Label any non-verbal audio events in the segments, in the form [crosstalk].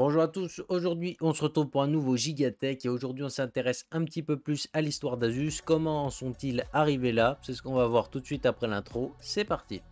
Bonjour à tous, aujourd'hui on se retrouve pour un nouveau Gigatech et aujourd'hui on s'intéresse un petit peu plus à l'histoire d'Asus, comment en sont-ils arrivés là, c'est ce qu'on va voir tout de suite après l'intro, c'est parti.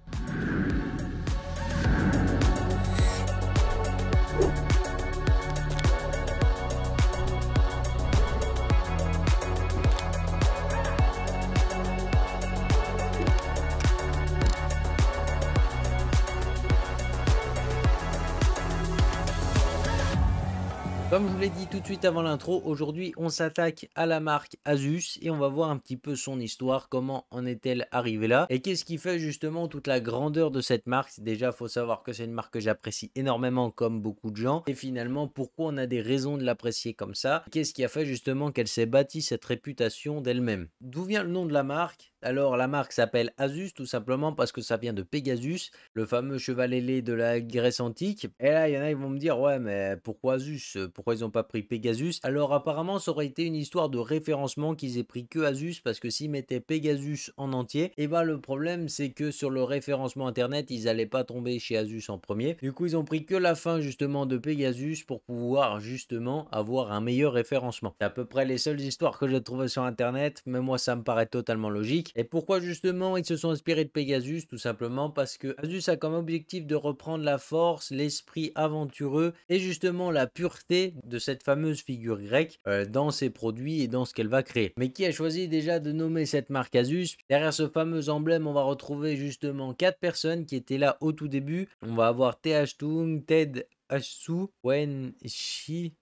tout de suite avant l'intro, aujourd'hui on s'attaque à la marque Asus et on va voir un petit peu son histoire, comment en est-elle arrivée là et qu'est-ce qui fait justement toute la grandeur de cette marque. Déjà il faut savoir que c'est une marque que j'apprécie énormément comme beaucoup de gens et finalement pourquoi on a des raisons de l'apprécier comme ça, qu'est-ce qui a fait justement qu'elle s'est bâtie cette réputation d'elle-même. D'où vient le nom de la marque alors la marque s'appelle Asus tout simplement parce que ça vient de Pegasus, le fameux cheval ailé de la Grèce antique. Et là, il y en a qui vont me dire ouais mais pourquoi Asus Pourquoi ils n'ont pas pris Pegasus Alors apparemment ça aurait été une histoire de référencement qu'ils aient pris que Asus parce que s'ils mettaient Pegasus en entier, et eh bah ben, le problème c'est que sur le référencement internet ils n'allaient pas tomber chez Asus en premier. Du coup ils ont pris que la fin justement de Pegasus pour pouvoir justement avoir un meilleur référencement. C'est à peu près les seules histoires que j'ai trouvées sur internet, mais moi ça me paraît totalement logique. Et pourquoi justement ils se sont inspirés de Pegasus Tout simplement parce que Asus a comme objectif de reprendre la force, l'esprit aventureux et justement la pureté de cette fameuse figure grecque euh, dans ses produits et dans ce qu'elle va créer. Mais qui a choisi déjà de nommer cette marque Asus Derrière ce fameux emblème, on va retrouver justement quatre personnes qui étaient là au tout début. On va avoir TH Tung, Ted Asu, Wen Shi,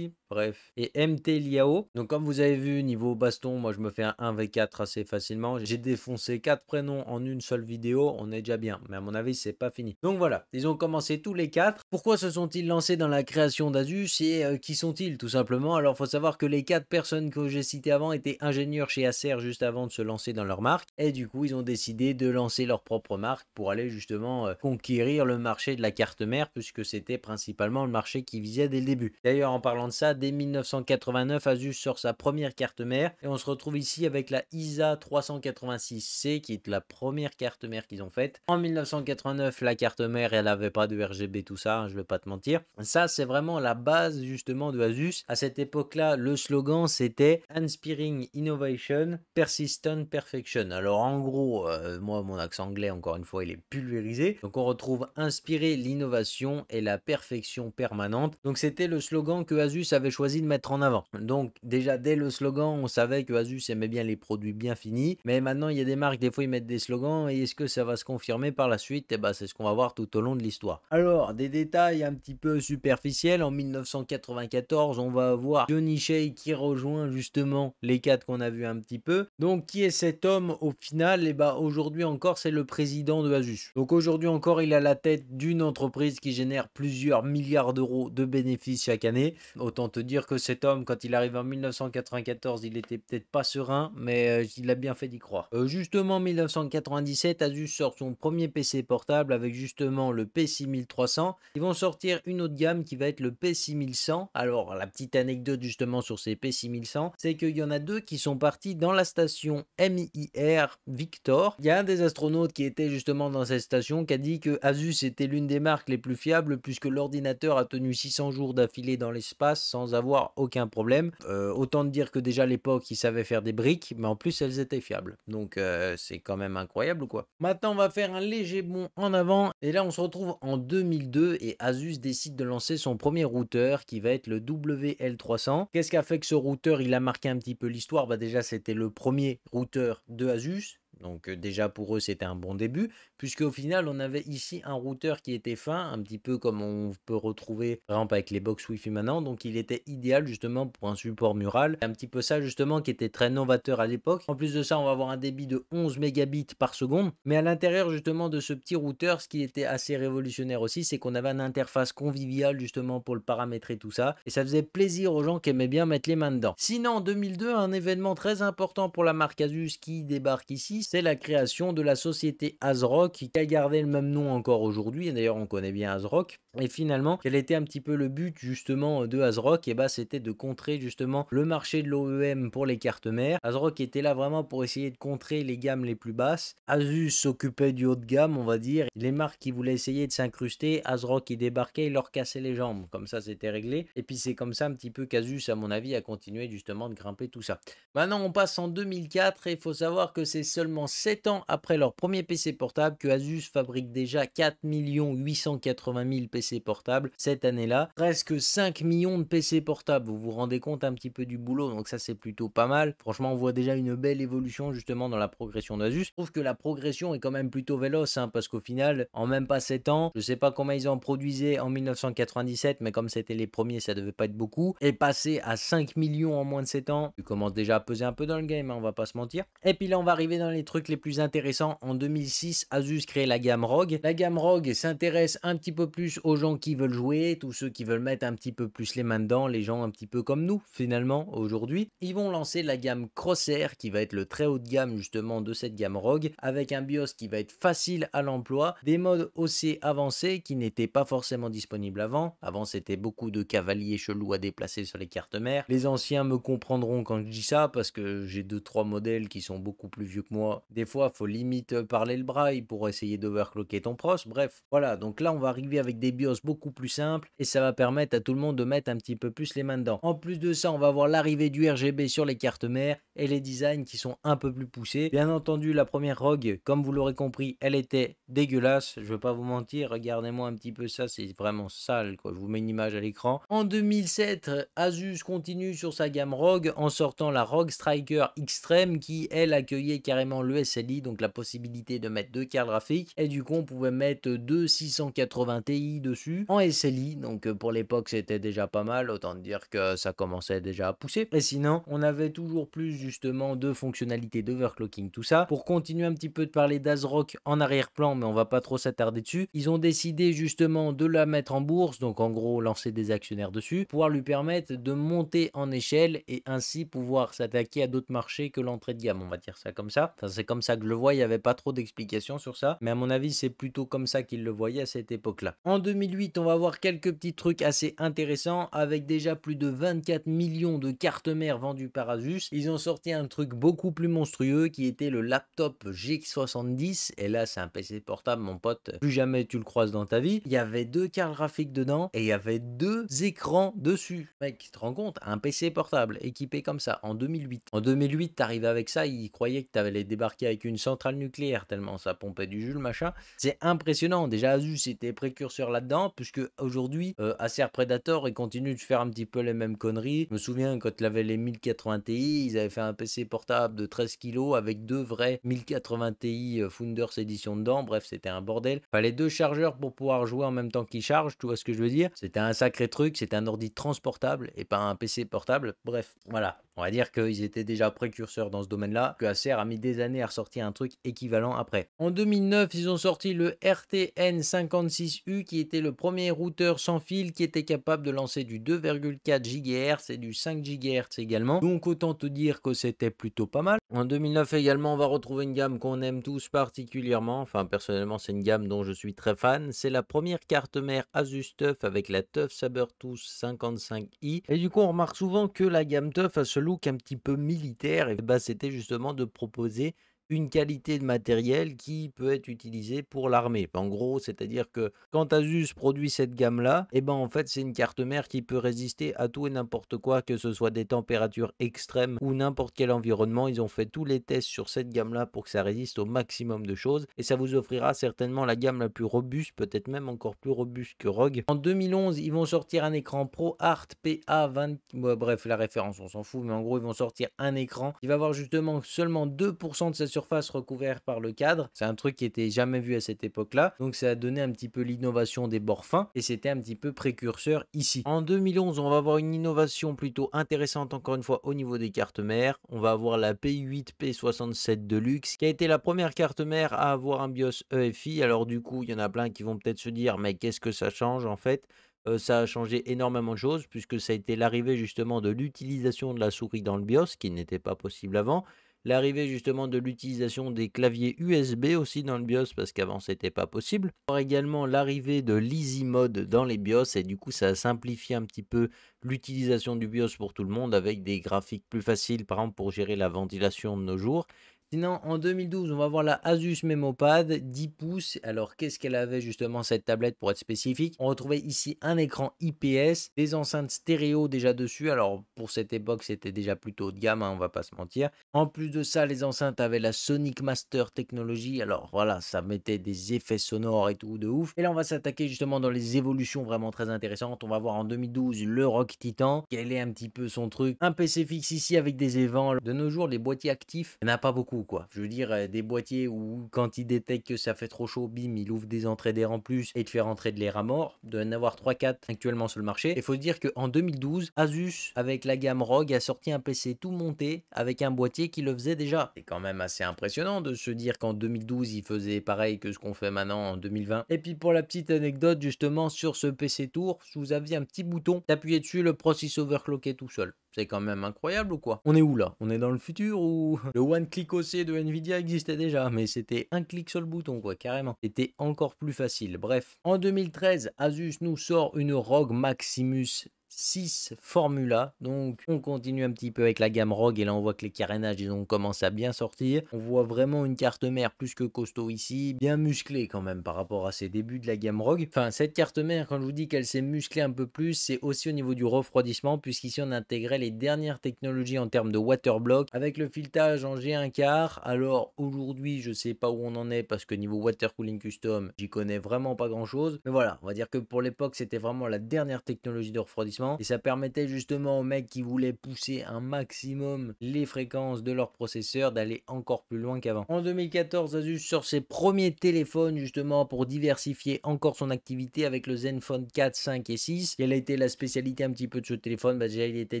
Bref, et MT Liao. Donc comme vous avez vu, niveau baston, moi je me fais un 1v4 assez facilement. J'ai défoncé 4 prénoms en une seule vidéo, on est déjà bien. Mais à mon avis, c'est pas fini. Donc voilà, ils ont commencé tous les quatre Pourquoi se sont-ils lancés dans la création d'Asus et euh, qui sont-ils tout simplement Alors il faut savoir que les quatre personnes que j'ai citées avant étaient ingénieurs chez Acer juste avant de se lancer dans leur marque. Et du coup, ils ont décidé de lancer leur propre marque pour aller justement euh, conquérir le marché de la carte mère puisque c'était principalement le marché qui visait dès le début. D'ailleurs, en parlant de ça, dès 1989 Asus sort sa première carte mère et on se retrouve ici avec la ISA 386C qui est la première carte mère qu'ils ont faite. En 1989 la carte mère elle n'avait pas de RGB tout ça, hein, je vais pas te mentir. Ça c'est vraiment la base justement de Asus. À cette époque là le slogan c'était Inspiring Innovation Persistent Perfection. Alors en gros euh, moi mon accent anglais encore une fois il est pulvérisé. Donc on retrouve inspirer l'innovation et la perfection permanente. Donc c'était le slogan que Asus avait choisi de mettre en avant. Donc déjà dès le slogan, on savait que Asus aimait bien les produits bien finis. Mais maintenant, il y a des marques, des fois, ils mettent des slogans. Et est-ce que ça va se confirmer par la suite Et eh ben, C'est ce qu'on va voir tout au long de l'histoire. Alors, des détails un petit peu superficiels. En 1994, on va avoir Johnny Shea qui rejoint justement les quatre qu'on a vu un petit peu. Donc, qui est cet homme au final Et eh ben, aujourd'hui encore, c'est le président de Asus. Donc aujourd'hui encore, il a la tête d'une entreprise qui génère plusieurs milliards d'euros de bénéfices chaque année. Autant dire que cet homme, quand il arrive en 1994, il était peut-être pas serein, mais euh, il a bien fait d'y croire. Euh, justement justement, 1997, Asus sort son premier PC portable avec justement le P6300. Ils vont sortir une autre gamme qui va être le P6100. Alors, la petite anecdote justement sur ces P6100, c'est qu'il y en a deux qui sont partis dans la station MIR Victor. Il y a un des astronautes qui était justement dans cette station qui a dit que Asus était l'une des marques les plus fiables puisque l'ordinateur a tenu 600 jours d'affilée dans l'espace sans avoir aucun problème. Euh, autant de dire que déjà à l'époque, ils savaient faire des briques, mais en plus, elles étaient fiables. Donc, euh, c'est quand même incroyable ou quoi. Maintenant, on va faire un léger bond en avant. Et là, on se retrouve en 2002 et Asus décide de lancer son premier routeur qui va être le WL300. Qu'est-ce qu'a fait que ce routeur, il a marqué un petit peu l'histoire Bah déjà, c'était le premier routeur de Asus donc déjà pour eux c'était un bon début, puisque au final on avait ici un routeur qui était fin, un petit peu comme on peut retrouver par exemple avec les box Wi-Fi maintenant, donc il était idéal justement pour un support mural, un petit peu ça justement qui était très novateur à l'époque. En plus de ça on va avoir un débit de 11 mégabits par seconde, mais à l'intérieur justement de ce petit routeur ce qui était assez révolutionnaire aussi c'est qu'on avait une interface conviviale justement pour le paramétrer tout ça, et ça faisait plaisir aux gens qui aimaient bien mettre les mains dedans. Sinon en 2002 un événement très important pour la marque Asus qui débarque ici, c'est la création de la société ASRock qui a gardé le même nom encore aujourd'hui. et D'ailleurs, on connaît bien ASRock. Et finalement, quel était un petit peu le but justement de ASRock Et eh bah, ben, c'était de contrer justement le marché de l'OEM pour les cartes mères. ASRock était là vraiment pour essayer de contrer les gammes les plus basses. Asus s'occupait du haut de gamme, on va dire. Les marques qui voulaient essayer de s'incruster, ASRock y débarquait, et leur cassait les jambes. Comme ça, c'était réglé. Et puis c'est comme ça un petit peu qu'Asus, à mon avis, a continué justement de grimper tout ça. Maintenant, on passe en 2004 et il faut savoir que c'est seulement 7 ans après leur premier PC portable que Asus fabrique déjà 4 880 000 PC portables cette année-là. Presque 5 millions de PC portables, vous vous rendez compte un petit peu du boulot, donc ça c'est plutôt pas mal. Franchement, on voit déjà une belle évolution justement dans la progression d'Asus. Je trouve que la progression est quand même plutôt véloce, hein, parce qu'au final, en même pas 7 ans, je sais pas comment ils en produisaient en 1997, mais comme c'était les premiers, ça devait pas être beaucoup. Et passer à 5 millions en moins de 7 ans, tu commences déjà à peser un peu dans le game, hein, on va pas se mentir. Et puis là, on va arriver dans les trucs les plus intéressants, en 2006, Asus crée la gamme ROG. La gamme ROG s'intéresse un petit peu plus aux gens qui veulent jouer, tous ceux qui veulent mettre un petit peu plus les mains dedans, les gens un petit peu comme nous, finalement, aujourd'hui. Ils vont lancer la gamme Crosshair, qui va être le très haut de gamme, justement, de cette gamme ROG, avec un BIOS qui va être facile à l'emploi, des modes aussi avancés qui n'étaient pas forcément disponibles avant. Avant, c'était beaucoup de cavaliers chelous à déplacer sur les cartes mères. Les anciens me comprendront quand je dis ça, parce que j'ai deux trois modèles qui sont beaucoup plus vieux que moi des fois, faut limite parler le braille pour essayer d'overclocker ton pros. Bref, voilà. Donc là, on va arriver avec des BIOS beaucoup plus simples et ça va permettre à tout le monde de mettre un petit peu plus les mains dedans. En plus de ça, on va voir l'arrivée du RGB sur les cartes mères et les designs qui sont un peu plus poussés. Bien entendu, la première Rogue, comme vous l'aurez compris, elle était dégueulasse. Je vais pas vous mentir. Regardez-moi un petit peu ça. C'est vraiment sale, quoi. Je vous mets une image à l'écran. En 2007, Asus continue sur sa gamme Rogue en sortant la Rogue Striker Extreme qui, elle, accueillait carrément le SLI, donc la possibilité de mettre deux cartes graphiques. Et du coup, on pouvait mettre deux 680 Ti dessus en SLI. Donc euh, pour l'époque, c'était déjà pas mal. Autant dire que ça commençait déjà à pousser. Et sinon, on avait toujours plus justement de fonctionnalités d'overclocking, tout ça. Pour continuer un petit peu de parler d'Azrock en arrière-plan, mais on va pas trop s'attarder dessus. Ils ont décidé justement de la mettre en bourse, donc en gros lancer des actionnaires dessus, pouvoir lui permettre de monter en échelle et ainsi pouvoir s'attaquer à d'autres marchés que l'entrée de gamme, on va dire ça comme ça c'est comme ça que je le vois, il n'y avait pas trop d'explications sur ça, mais à mon avis, c'est plutôt comme ça qu'il le voyait à cette époque-là. En 2008, on va voir quelques petits trucs assez intéressants, avec déjà plus de 24 millions de cartes mères vendues par Asus. Ils ont sorti un truc beaucoup plus monstrueux qui était le laptop GX70, et là, c'est un PC portable, mon pote, plus jamais tu le croises dans ta vie. Il y avait deux cartes graphiques dedans, et il y avait deux écrans dessus. Mec, tu te rends compte, un PC portable équipé comme ça, en 2008. En 2008, t'arrivais avec ça, ils croyaient que avais les Barqué avec une centrale nucléaire, tellement ça pompait du jus, le machin. C'est impressionnant. Déjà, Asus était précurseur là-dedans, puisque aujourd'hui, euh, Acer Predator, il continue de faire un petit peu les mêmes conneries. Je me souviens, quand il avait les 1080 Ti, ils avaient fait un PC portable de 13 kg avec deux vrais 1080 Ti euh, Founders Edition dedans. Bref, c'était un bordel. Fallait deux chargeurs pour pouvoir jouer en même temps qu'ils chargent, tu vois ce que je veux dire C'était un sacré truc, c'était un ordi transportable et pas un PC portable. Bref, voilà. On va dire qu'ils étaient déjà précurseurs dans ce domaine-là, que Acer a mis des années à ressortir un truc équivalent après. En 2009, ils ont sorti le RTN56U qui était le premier routeur sans fil qui était capable de lancer du 2,4 GHz et du 5 GHz également. Donc autant te dire que c'était plutôt pas mal. En 2009 également, on va retrouver une gamme qu'on aime tous particulièrement. Enfin, personnellement, c'est une gamme dont je suis très fan. C'est la première carte mère Asus TUF avec la TUF Sabertooth 55i. Et du coup, on remarque souvent que la gamme TUF a ce look un petit peu militaire. Et bah, c'était justement de proposer une qualité de matériel qui peut être utilisée pour l'armée. En gros, c'est-à-dire que quand Asus produit cette gamme-là, eh ben en fait c'est une carte mère qui peut résister à tout et n'importe quoi, que ce soit des températures extrêmes ou n'importe quel environnement. Ils ont fait tous les tests sur cette gamme-là pour que ça résiste au maximum de choses et ça vous offrira certainement la gamme la plus robuste, peut-être même encore plus robuste que Rogue. En 2011, ils vont sortir un écran Pro Art PA20. bref, la référence on s'en fout, mais en gros ils vont sortir un écran Il va avoir justement seulement 2% de sa surface recouverte par le cadre. C'est un truc qui était jamais vu à cette époque-là. Donc ça a donné un petit peu l'innovation des bords fins et c'était un petit peu précurseur ici. En 2011, on va avoir une innovation plutôt intéressante encore une fois au niveau des cartes mères. On va avoir la P8 P67 Deluxe qui a été la première carte mère à avoir un BIOS EFI. Alors du coup, il y en a plein qui vont peut-être se dire mais qu'est-ce que ça change en fait euh, ça a changé énormément de choses puisque ça a été l'arrivée justement de l'utilisation de la souris dans le BIOS qui n'était pas possible avant l'arrivée justement de l'utilisation des claviers USB aussi dans le BIOS parce qu'avant c'était pas possible. Or également l'arrivée de l'Easy Mode dans les BIOS et du coup ça a simplifié un petit peu l'utilisation du BIOS pour tout le monde avec des graphiques plus faciles par exemple pour gérer la ventilation de nos jours Sinon, en 2012, on va voir la Asus MemoPad 10 pouces. Alors, qu'est-ce qu'elle avait justement cette tablette pour être spécifique On retrouvait ici un écran IPS, des enceintes stéréo déjà dessus. Alors, pour cette époque, c'était déjà plutôt haut de gamme, hein, on va pas se mentir. En plus de ça, les enceintes avaient la Sonic Master Technology. Alors, voilà, ça mettait des effets sonores et tout de ouf. Et là, on va s'attaquer justement dans les évolutions vraiment très intéressantes. On va voir en 2012 le Rock Titan. Quel est un petit peu son truc Un PC fixe ici avec des évents. De nos jours, les boîtiers actifs, il n'y en a pas beaucoup quoi. Je veux dire, des boîtiers où, quand il détecte que ça fait trop chaud, bim, il ouvre des entrées d'air en plus et te fait rentrer de l'air à mort. De en avoir 3-4 actuellement sur le marché. Il faut se dire qu'en 2012, Asus, avec la gamme Rogue a sorti un PC tout monté avec un boîtier qui le faisait déjà. C'est quand même assez impressionnant de se dire qu'en 2012, il faisait pareil que ce qu'on fait maintenant en 2020. Et puis, pour la petite anecdote, justement, sur ce PC Tour, vous aviez un petit bouton, d'appuyer dessus, le process overclockait tout seul. C'est quand même incroyable ou quoi On est où là On est dans le futur ou... [laughs] le one click OC de Nvidia existait déjà, mais c'était un clic sur le bouton quoi, carrément. C'était encore plus facile. Bref, en 2013, Asus nous sort une ROG Maximus 6 Formula. Donc on continue un petit peu avec la gamme Rogue et là on voit que les carénages ils ont commencé à bien sortir. On voit vraiment une carte mère plus que costaud ici, bien musclée quand même par rapport à ses débuts de la gamme Rogue. Enfin cette carte mère quand je vous dis qu'elle s'est musclée un peu plus, c'est aussi au niveau du refroidissement puisqu'ici on a les dernières technologies en termes de water block avec le filetage en G1 quart. Alors aujourd'hui je sais pas où on en est parce que niveau water cooling custom j'y connais vraiment pas grand chose. Mais voilà on va dire que pour l'époque c'était vraiment la dernière technologie de refroidissement et ça permettait justement aux mecs qui voulaient pousser un maximum les fréquences de leur processeur d'aller encore plus loin qu'avant. En 2014, Asus sort ses premiers téléphones justement pour diversifier encore son activité avec le Zenfone 4, 5 et 6. Quelle a été la spécialité un petit peu de ce téléphone bah, Déjà, il était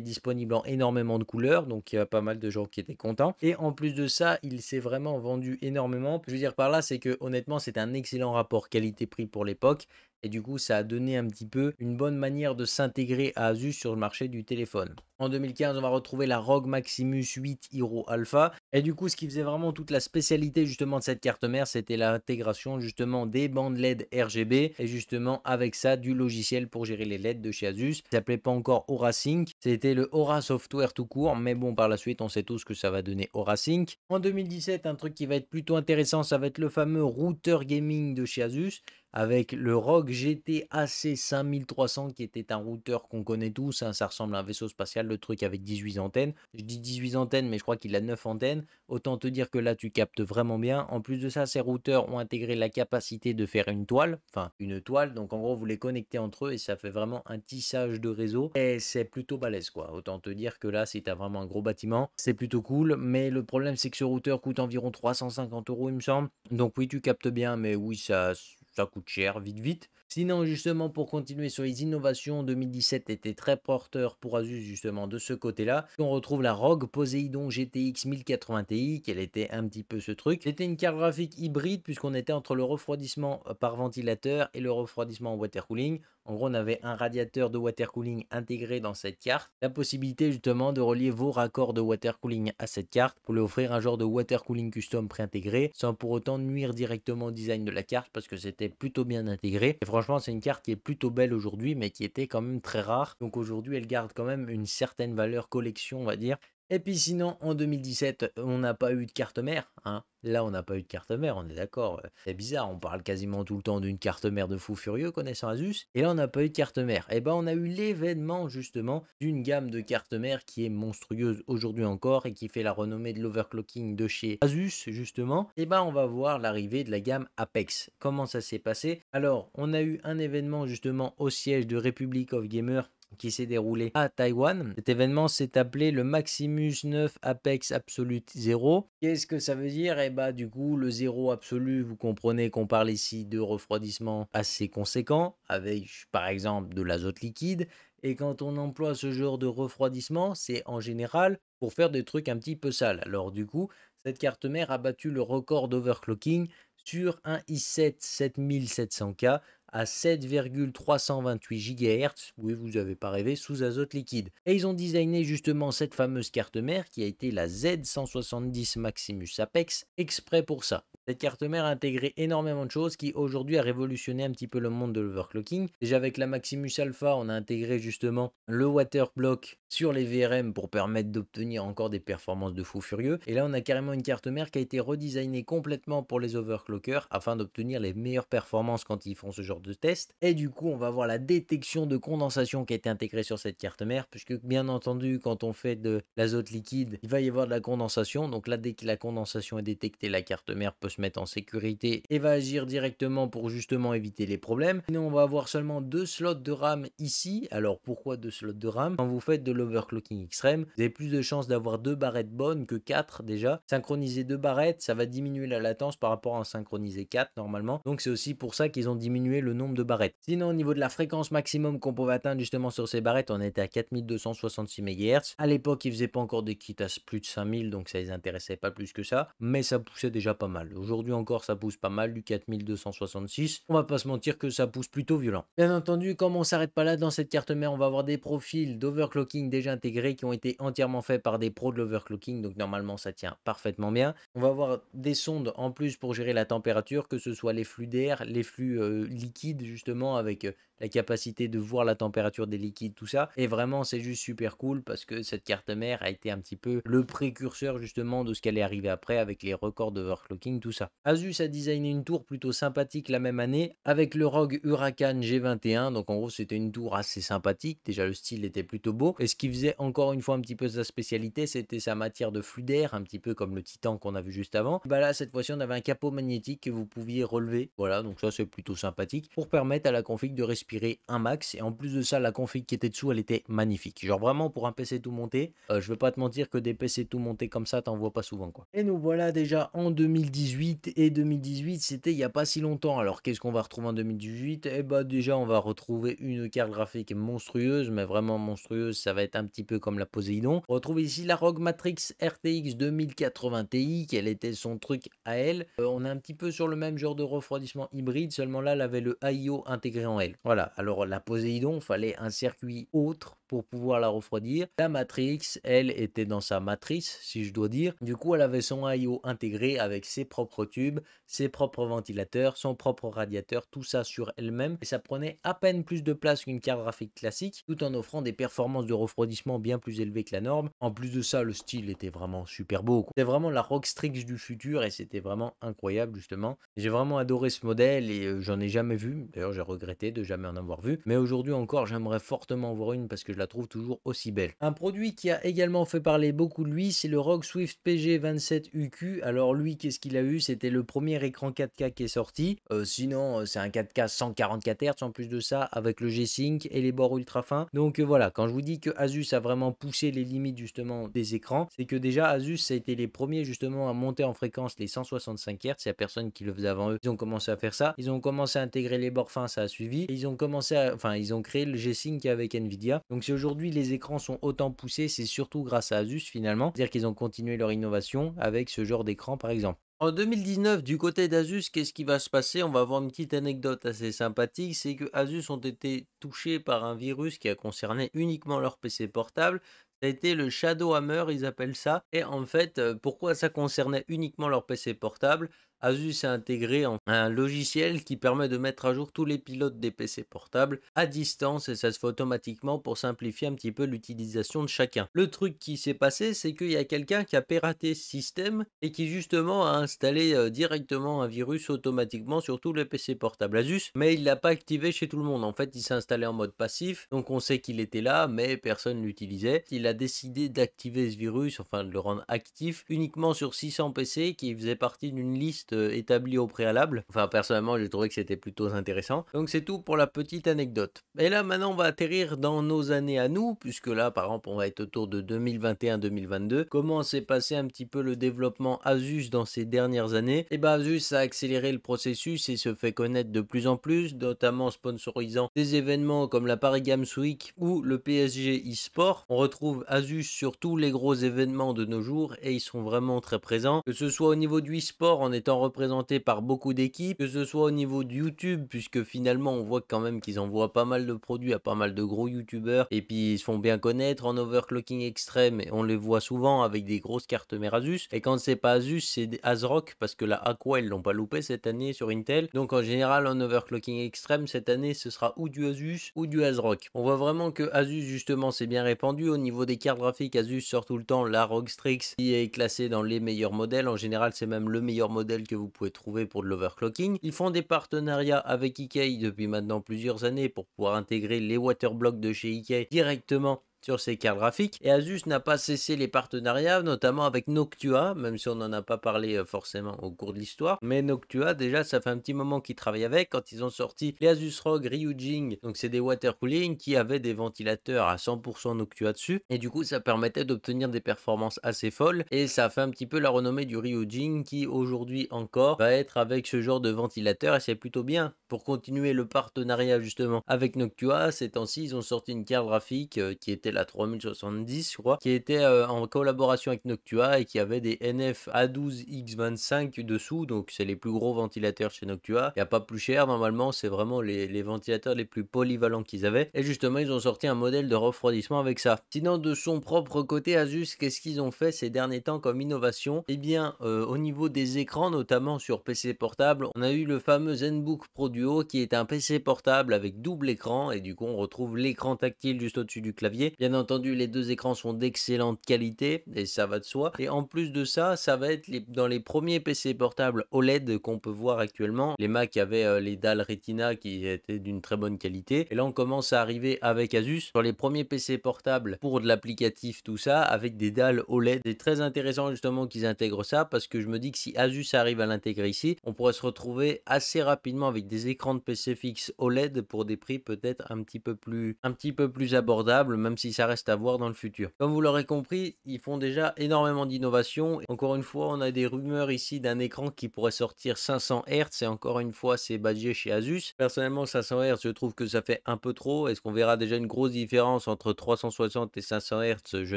disponible en énormément de couleurs, donc il y a pas mal de gens qui étaient contents. Et en plus de ça, il s'est vraiment vendu énormément. Je veux dire par là, c'est que honnêtement, c'est un excellent rapport qualité-prix pour l'époque et du coup, ça a donné un petit peu une bonne manière de s'intégrer à Asus sur le marché du téléphone. En 2015, on va retrouver la ROG Maximus 8 Hero Alpha. Et du coup, ce qui faisait vraiment toute la spécialité justement de cette carte mère, c'était l'intégration justement des bandes LED RGB et justement avec ça du logiciel pour gérer les LED de chez Asus. Ça s'appelait pas encore Sync. c'était le Aura Software tout court, mais bon, par la suite, on sait tous que ça va donner Sync. En 2017, un truc qui va être plutôt intéressant, ça va être le fameux routeur gaming de chez Asus avec le ROG GTAC 5300 qui était un routeur qu'on connaît tous. Hein, ça ressemble à un vaisseau spatial, le truc avec 18 antennes. Je dis 18 antennes, mais je crois qu'il a 9 antennes. Autant te dire que là, tu captes vraiment bien. En plus de ça, ces routeurs ont intégré la capacité de faire une toile, enfin une toile. Donc en gros, vous les connectez entre eux et ça fait vraiment un tissage de réseau. Et c'est plutôt balèze quoi. Autant te dire que là, si tu as vraiment un gros bâtiment, c'est plutôt cool. Mais le problème, c'est que ce routeur coûte environ 350 euros, il me semble. Donc oui, tu captes bien, mais oui, ça ça coûte cher, vite, vite. Sinon, justement, pour continuer sur les innovations, 2017 était très porteur pour Asus, justement, de ce côté-là. On retrouve la rogue Poseidon GTX 1080 Ti, qu'elle était un petit peu ce truc. C'était une carte graphique hybride, puisqu'on était entre le refroidissement par ventilateur et le refroidissement en water cooling. En gros, on avait un radiateur de water cooling intégré dans cette carte. La possibilité justement de relier vos raccords de water cooling à cette carte pour lui offrir un genre de water cooling custom préintégré sans pour autant nuire directement au design de la carte parce que c'était plutôt bien intégré. Et franchement, c'est une carte qui est plutôt belle aujourd'hui mais qui était quand même très rare. Donc aujourd'hui, elle garde quand même une certaine valeur collection, on va dire. Et puis sinon, en 2017, on n'a pas eu de carte mère. Hein. Là, on n'a pas eu de carte mère, on est d'accord. Euh, c'est bizarre, on parle quasiment tout le temps d'une carte mère de fou furieux, connaissant Asus. Et là, on n'a pas eu de carte mère. Et eh ben, on a eu l'événement, justement, d'une gamme de cartes mères qui est monstrueuse aujourd'hui encore et qui fait la renommée de l'overclocking de chez Asus, justement. Et eh ben, on va voir l'arrivée de la gamme Apex. Comment ça s'est passé Alors, on a eu un événement, justement, au siège de Republic of Gamer qui s'est déroulé à Taïwan. Cet événement s'est appelé le Maximus 9 Apex Absolute 0. Qu'est-ce que ça veut dire Eh bah du coup le 0 absolu, vous comprenez qu'on parle ici de refroidissement assez conséquent avec par exemple de l'azote liquide et quand on emploie ce genre de refroidissement, c'est en général pour faire des trucs un petit peu sales. Alors du coup, cette carte mère a battu le record d'overclocking sur un i7 7700K à 7,328 GHz, oui vous n'avez pas rêvé, sous azote liquide. Et ils ont designé justement cette fameuse carte mère qui a été la Z170 Maximus Apex exprès pour ça. Cette carte mère a intégré énormément de choses qui aujourd'hui a révolutionné un petit peu le monde de l'overclocking. Déjà avec la Maximus Alpha, on a intégré justement le water block sur les VRM pour permettre d'obtenir encore des performances de fou furieux. Et là, on a carrément une carte mère qui a été redesignée complètement pour les overclockers afin d'obtenir les meilleures performances quand ils font ce genre de test. Et du coup, on va voir la détection de condensation qui a été intégrée sur cette carte mère, puisque bien entendu, quand on fait de l'azote liquide, il va y avoir de la condensation. Donc là, dès que la condensation est détectée, la carte mère peut mettre en sécurité et va agir directement pour justement éviter les problèmes. Sinon, on va avoir seulement deux slots de RAM ici. Alors pourquoi deux slots de RAM Quand vous faites de l'overclocking extrême, vous avez plus de chances d'avoir deux barrettes bonnes que quatre déjà. Synchroniser deux barrettes, ça va diminuer la latence par rapport à en synchroniser quatre normalement. Donc c'est aussi pour ça qu'ils ont diminué le nombre de barrettes. Sinon, au niveau de la fréquence maximum qu'on pouvait atteindre justement sur ces barrettes, on était à 4266 MHz. À l'époque, ils faisaient pas encore des kits à plus de 5000, donc ça les intéressait pas plus que ça, mais ça poussait déjà pas mal. Aujourd'hui encore, ça pousse pas mal, du 4266. On va pas se mentir que ça pousse plutôt violent. Bien entendu, comme on s'arrête pas là, dans cette carte mère, on va avoir des profils d'overclocking déjà intégrés qui ont été entièrement faits par des pros de l'overclocking, donc normalement ça tient parfaitement bien. On va avoir des sondes en plus pour gérer la température, que ce soit les flux d'air, les flux euh, liquides justement avec euh, la capacité de voir la température des liquides, tout ça. Et vraiment, c'est juste super cool parce que cette carte mère a été un petit peu le précurseur justement de ce qu'elle est arrivée après avec les records d'overclocking, tout ça. Asus a designé une tour plutôt sympathique la même année avec le Rogue Huracan G21. Donc en gros, c'était une tour assez sympathique. Déjà, le style était plutôt beau. Et ce qui faisait encore une fois un petit peu sa spécialité, c'était sa matière de flux d'air, un petit peu comme le Titan qu'on a vu juste avant. Bah là, cette fois-ci, on avait un capot magnétique que vous pouviez relever. Voilà, donc ça, c'est plutôt sympathique pour permettre à la config de respirer un max. Et en plus de ça, la config qui était dessous, elle était magnifique. Genre vraiment pour un PC tout monté, euh, je veux pas te mentir que des PC tout montés comme ça, t'en vois pas souvent quoi. Et nous voilà déjà en 2018 et 2018, c'était il n'y a pas si longtemps. Alors qu'est-ce qu'on va retrouver en 2018 Eh bah déjà, on va retrouver une carte graphique monstrueuse, mais vraiment monstrueuse, ça va être un petit peu comme la Poséidon. On retrouve ici la Rogue Matrix RTX 2080 Ti, qu'elle était son truc à elle. Euh, on est un petit peu sur le même genre de refroidissement hybride, seulement là, elle avait le AIO intégré en elle. Voilà, alors la Poséidon, fallait un circuit autre pour pouvoir la refroidir. La Matrix, elle, était dans sa matrice, si je dois dire. Du coup, elle avait son AIO intégré avec ses propres tube ses propres ventilateurs, son propre radiateur, tout ça sur elle-même. Et ça prenait à peine plus de place qu'une carte graphique classique, tout en offrant des performances de refroidissement bien plus élevées que la norme. En plus de ça, le style était vraiment super beau. C'était vraiment la Rockstrix du futur et c'était vraiment incroyable justement. J'ai vraiment adoré ce modèle et euh, j'en ai jamais vu. D'ailleurs, j'ai regretté de jamais en avoir vu. Mais aujourd'hui encore, j'aimerais fortement en voir une parce que je la trouve toujours aussi belle. Un produit qui a également fait parler beaucoup de lui, c'est le Rock Swift PG27UQ. Alors lui, qu'est-ce qu'il a eu c'était le premier écran 4K qui est sorti. Euh, sinon, euh, c'est un 4K 144 Hz en plus de ça, avec le G-Sync et les bords ultra fins. Donc euh, voilà, quand je vous dis que Asus a vraiment poussé les limites justement des écrans, c'est que déjà Asus, a été les premiers justement à monter en fréquence les 165 Hz. Il n'y a personne qui le faisait avant eux. Ils ont commencé à faire ça. Ils ont commencé à intégrer les bords fins, ça a suivi. ils ont commencé à... Enfin, ils ont créé le G-Sync avec Nvidia. Donc si aujourd'hui les écrans sont autant poussés, c'est surtout grâce à Asus finalement. C'est-à-dire qu'ils ont continué leur innovation avec ce genre d'écran par exemple. En 2019, du côté d'Asus, qu'est-ce qui va se passer On va avoir une petite anecdote assez sympathique, c'est que Asus ont été touchés par un virus qui a concerné uniquement leur PC portable. Ça a été le Shadow Hammer, ils appellent ça. Et en fait, euh, pourquoi ça concernait uniquement leur PC portable Asus a intégré un logiciel qui permet de mettre à jour tous les pilotes des PC portables à distance et ça se fait automatiquement pour simplifier un petit peu l'utilisation de chacun. Le truc qui s'est passé, c'est qu'il y a quelqu'un qui a piraté ce système et qui justement a installé euh, directement un virus automatiquement sur tous les PC portables Asus, mais il l'a pas activé chez tout le monde. En fait, il s'est installé en mode passif, donc on sait qu'il était là, mais personne ne l'utilisait. Il a décidé d'activer ce virus, enfin de le rendre actif, uniquement sur 600 PC qui faisaient partie d'une liste euh, Établi au préalable. Enfin, personnellement, j'ai trouvé que c'était plutôt intéressant. Donc, c'est tout pour la petite anecdote. Et là, maintenant, on va atterrir dans nos années à nous, puisque là, par exemple, on va être autour de 2021-2022. Comment s'est passé un petit peu le développement Asus dans ces dernières années Et eh bien, Asus a accéléré le processus et se fait connaître de plus en plus, notamment en sponsorisant des événements comme la Paris Games Week ou le PSG eSport. On retrouve Asus sur tous les gros événements de nos jours et ils sont vraiment très présents, que ce soit au niveau du eSport en étant représentés par beaucoup d'équipes, que ce soit au niveau de YouTube, puisque finalement on voit quand même qu'ils envoient pas mal de produits à pas mal de gros YouTubeurs, et puis ils se font bien connaître en overclocking extrême, et on les voit souvent avec des grosses cartes asus et quand c'est pas Asus, c'est ASRock, parce que la Aqua, ils l'ont pas loupé cette année sur Intel, donc en général en overclocking extrême, cette année ce sera ou du Asus ou du ASRock. On voit vraiment que Asus justement c'est bien répandu, au niveau des cartes graphiques, Asus sort tout le temps la Strix qui est classée dans les meilleurs modèles, en général c'est même le meilleur modèle que vous pouvez trouver pour de l'overclocking. Ils font des partenariats avec Ikea depuis maintenant plusieurs années pour pouvoir intégrer les waterblocks de chez Ikea directement sur ces cartes graphiques. Et Asus n'a pas cessé les partenariats, notamment avec Noctua, même si on n'en a pas parlé euh, forcément au cours de l'histoire. Mais Noctua, déjà, ça fait un petit moment qu'ils travaillent avec. Quand ils ont sorti les Asus ROG Ryujing, donc c'est des water cooling qui avaient des ventilateurs à 100% Noctua dessus. Et du coup, ça permettait d'obtenir des performances assez folles. Et ça fait un petit peu la renommée du Ryujing qui, aujourd'hui encore, va être avec ce genre de ventilateur. Et c'est plutôt bien pour continuer le partenariat justement avec Noctua. Ces temps-ci, ils ont sorti une carte graphique euh, qui était c'est la 3070, je crois, qui était euh, en collaboration avec Noctua et qui avait des NF A12X25 dessous, donc c'est les plus gros ventilateurs chez Noctua. Il n'y a pas plus cher, normalement, c'est vraiment les, les, ventilateurs les plus polyvalents qu'ils avaient. Et justement, ils ont sorti un modèle de refroidissement avec ça. Sinon, de son propre côté, Asus, qu'est-ce qu'ils ont fait ces derniers temps comme innovation Eh bien, euh, au niveau des écrans, notamment sur PC portable, on a eu le fameux ZenBook Pro Duo qui est un PC portable avec double écran et du coup on retrouve l'écran tactile juste au-dessus du clavier Bien entendu, les deux écrans sont d'excellente qualité et ça va de soi. Et en plus de ça, ça va être dans les premiers PC portables OLED qu'on peut voir actuellement. Les Mac avaient euh, les dalles Retina qui étaient d'une très bonne qualité. Et là, on commence à arriver avec Asus sur les premiers PC portables pour de l'applicatif, tout ça, avec des dalles OLED. C'est très intéressant justement qu'ils intègrent ça parce que je me dis que si Asus arrive à l'intégrer ici, on pourrait se retrouver assez rapidement avec des écrans de PC fixe OLED pour des prix peut-être un petit peu plus, un petit peu plus abordables, même si ça reste à voir dans le futur. Comme vous l'aurez compris, ils font déjà énormément d'innovations. Encore une fois, on a des rumeurs ici d'un écran qui pourrait sortir 500 Hz et encore une fois, c'est badgé chez Asus. Personnellement, 500 Hz, je trouve que ça fait un peu trop. Est-ce qu'on verra déjà une grosse différence entre 360 et 500 Hz Je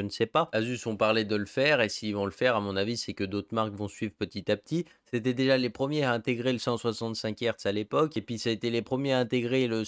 ne sais pas. Asus, ont parlé de le faire et s'ils vont le faire, à mon avis, c'est que d'autres marques vont suivre petit à petit. C'était déjà les premiers à intégrer le 165 Hz à l'époque, et puis ça a été les premiers à intégrer le,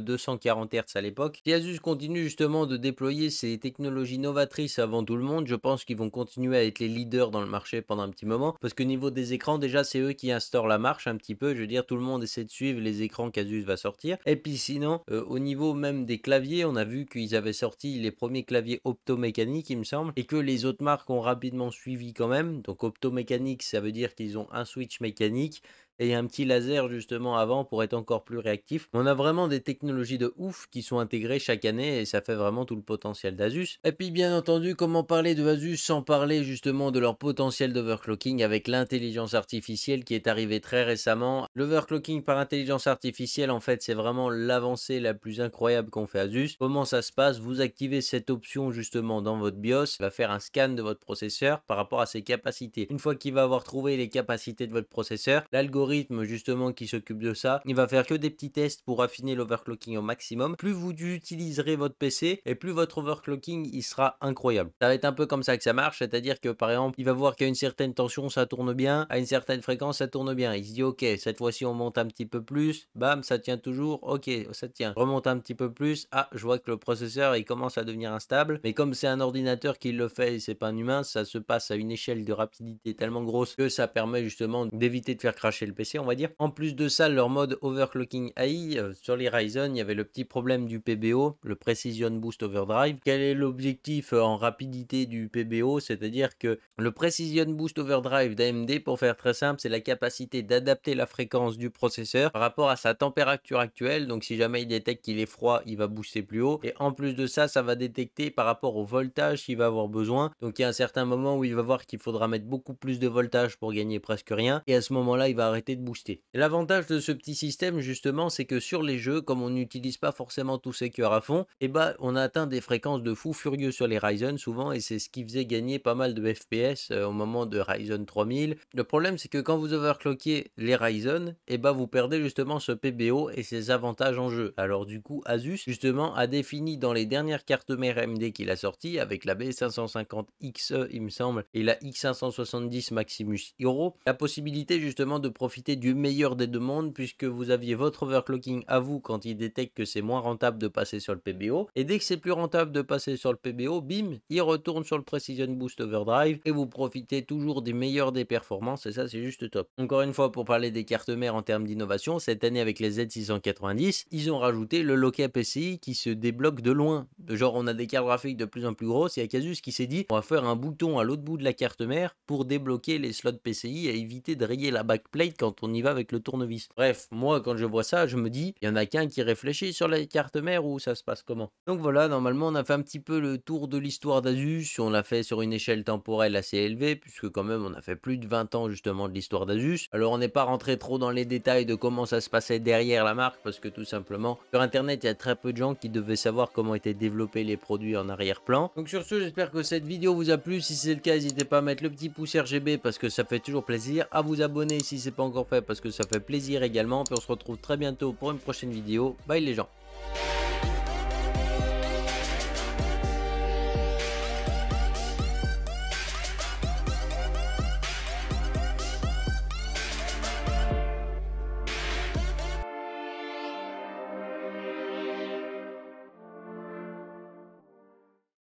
240 Hz à l'époque. Si Asus continue justement de déployer ces technologies novatrices avant tout le monde, je pense qu'ils vont continuer à être les leaders dans le marché pendant un petit moment, parce que niveau des écrans, déjà c'est eux qui instaurent la marche un petit peu, je veux dire tout le monde essaie de suivre les écrans qu'Asus va sortir, et puis sinon, euh, au niveau même des claviers, on a vu qu'ils avaient sorti les premiers claviers optomécaniques, il me semble, et que les autres marques ont rapidement suivi quand même, donc optomécanique ça veut dire qu'ils ont un switch mécanique et un petit laser justement avant pour être encore plus réactif. On a vraiment des technologies de ouf qui sont intégrées chaque année et ça fait vraiment tout le potentiel d'Asus. Et puis bien entendu, comment parler de Asus sans parler justement de leur potentiel d'overclocking avec l'intelligence artificielle qui est arrivée très récemment. L'overclocking par intelligence artificielle en fait c'est vraiment l'avancée la plus incroyable qu'on fait Asus. Comment ça se passe Vous activez cette option justement dans votre BIOS, il va faire un scan de votre processeur par rapport à ses capacités. Une fois qu'il va avoir trouvé les capacités de votre processeur, l'algorithme rythme justement qui s'occupe de ça, il va faire que des petits tests pour affiner l'overclocking au maximum. Plus vous utiliserez votre PC et plus votre overclocking il sera incroyable. Ça va être un peu comme ça que ça marche, c'est-à-dire que par exemple, il va voir qu'à une certaine tension ça tourne bien, à une certaine fréquence ça tourne bien. Il se dit ok, cette fois-ci on monte un petit peu plus, bam, ça tient toujours, ok, ça tient. Remonte un petit peu plus, ah, je vois que le processeur il commence à devenir instable, mais comme c'est un ordinateur qui le fait et c'est pas un humain, ça se passe à une échelle de rapidité tellement grosse que ça permet justement d'éviter de faire cracher le PC, on va dire. En plus de ça, leur mode overclocking AI, euh, sur les Ryzen, il y avait le petit problème du PBO, le Precision Boost Overdrive. Quel est l'objectif euh, en rapidité du PBO C'est-à-dire que le Precision Boost Overdrive d'AMD, pour faire très simple, c'est la capacité d'adapter la fréquence du processeur par rapport à sa température actuelle. Donc si jamais il détecte qu'il est froid, il va booster plus haut. Et en plus de ça, ça va détecter par rapport au voltage qu'il va avoir besoin. Donc il y a un certain moment où il va voir qu'il faudra mettre beaucoup plus de voltage pour gagner presque rien. Et à ce moment-là, il va arrêter de booster. L'avantage de ce petit système justement c'est que sur les jeux comme on n'utilise pas forcément tous ces cœurs à fond et eh ben on a atteint des fréquences de fou furieux sur les Ryzen souvent et c'est ce qui faisait gagner pas mal de FPS euh, au moment de Ryzen 3000. Le problème c'est que quand vous overclockiez les Ryzen et eh bah ben, vous perdez justement ce PBO et ses avantages en jeu. Alors du coup Asus justement a défini dans les dernières cartes mères AMD qu'il a sorti avec la B550 XE euh, il me semble et la X570 Maximus Hero la possibilité justement de profiter du meilleur des deux mondes puisque vous aviez votre overclocking à vous quand il détecte que c'est moins rentable de passer sur le PBO. Et dès que c'est plus rentable de passer sur le PBO, bim, il retourne sur le Precision Boost Overdrive et vous profitez toujours des meilleurs des performances et ça c'est juste top. Encore une fois pour parler des cartes mères en termes d'innovation, cette année avec les Z690, ils ont rajouté le loquet PCI qui se débloque de loin. De genre on a des cartes graphiques de plus en plus grosses et Casus qui s'est dit on va faire un bouton à l'autre bout de la carte mère pour débloquer les slots PCI et éviter de rayer la backplate quand on y va avec le tournevis. Bref, moi, quand je vois ça, je me dis, il y en a qu'un qui réfléchit sur la carte mère ou ça se passe comment. Donc voilà, normalement, on a fait un petit peu le tour de l'histoire d'Asus. On l'a fait sur une échelle temporelle assez élevée, puisque quand même, on a fait plus de 20 ans justement de l'histoire d'Asus. Alors, on n'est pas rentré trop dans les détails de comment ça se passait derrière la marque, parce que tout simplement, sur Internet, il y a très peu de gens qui devaient savoir comment étaient développés les produits en arrière-plan. Donc sur ce, j'espère que cette vidéo vous a plu. Si c'est le cas, n'hésitez pas à mettre le petit pouce RGB, parce que ça fait toujours plaisir. À vous abonner si c'est pas encore fait parce que ça fait plaisir également. Puis on se retrouve très bientôt pour une prochaine vidéo. Bye les gens.